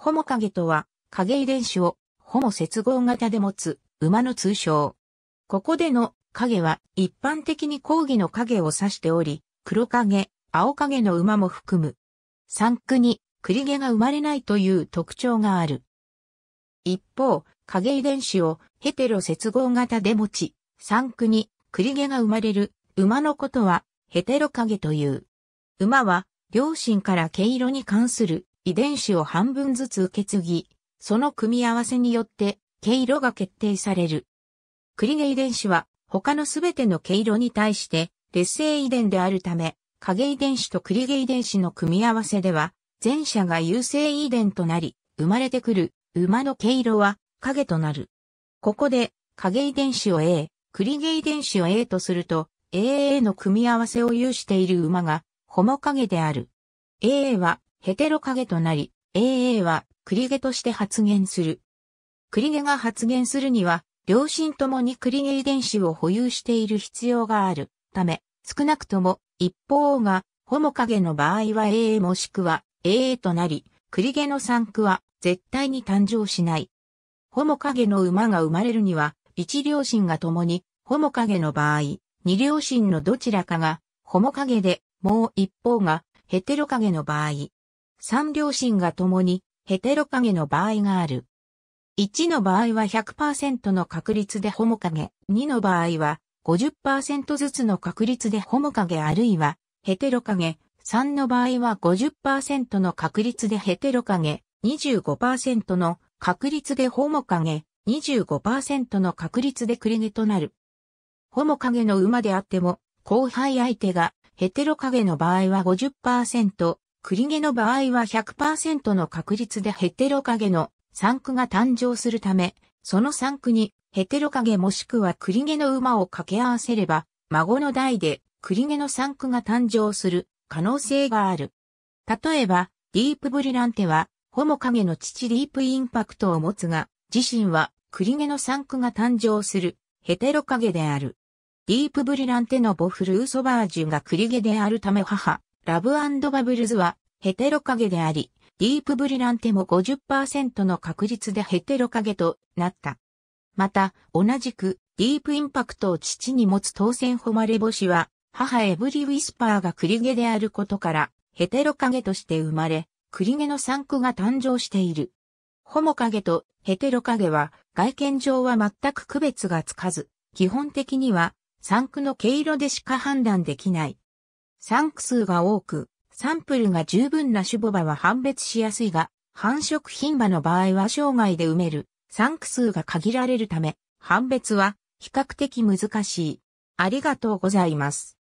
ホモ影とは、影遺伝子を、ホモ接合型で持つ、馬の通称。ここでの影は、一般的に講義の影を指しており、黒影、青影の馬も含む。三区に、栗毛が生まれないという特徴がある。一方、影遺伝子をヘテロ接合型で持ち、三区に栗毛が生まれる馬のことはヘテロ影という。馬は両親から毛色に関する遺伝子を半分ずつ受け継ぎ、その組み合わせによって毛色が決定される。クリゲ遺伝子は他のすべての毛色に対して劣勢遺伝であるため、影遺伝子とクリゲ遺伝子の組み合わせでは、前者が優勢遺伝となり、生まれてくる馬の毛色は影となる。ここで影遺伝子を A、クリゲ遺伝子を A とすると、AA の組み合わせを有している馬が、ホモ影である。AA はヘテロ影となり、AA はクリゲとして発現する。クリゲが発現するには、両親ともにクリゲ遺伝子を保有している必要があるため、少なくとも一方がホモ影の場合は AA もしくは AA となり、クリゲの産区は絶対に誕生しない。ホモ影の馬が生まれるには、一両親が共に、ホモ影の場合、二両親のどちらかが、ホモ影で、もう一方が、ヘテロ影の場合、三両親が共にヘテロ影の場合がある。1の場合は100%の確率でホモ影、2の場合は50%ずつの確率でホモ影あるいはヘテロ影、3の場合は50%の確率でヘテロ影、25%の確率でホモ影、25%の確率でクレゲとなる。ホモ影の馬であっても、後輩相手がヘテロ影の場合は50%、栗毛の場合は100%の確率でヘテロカゲの産区が誕生するため、その産区にヘテロカゲもしくは栗毛の馬を掛け合わせれば、孫の代で栗毛の産区が誕生する可能性がある。例えば、ディープブリランテは、ホモカゲの父ディープインパクトを持つが、自身は栗毛の産区が誕生するヘテロカゲである。ディープブリランテのボフル・ウソバージュが栗毛であるため母、ラブバブルズはヘテロ影であり、ディープブリランテも50%の確率でヘテロ影となった。また、同じくディープインパクトを父に持つ当選誉れ星は、母エブリウィスパーがクリゲであることから、ヘテロ影として生まれ、クリゲの産区が誕生している。ホモ影とヘテロ影は外見上は全く区別がつかず、基本的には産区の毛色でしか判断できない。産区数が多く、サンプルが十分な種母場は判別しやすいが、繁殖牝馬の場合は生涯で埋める産区数が限られるため、判別は比較的難しい。ありがとうございます。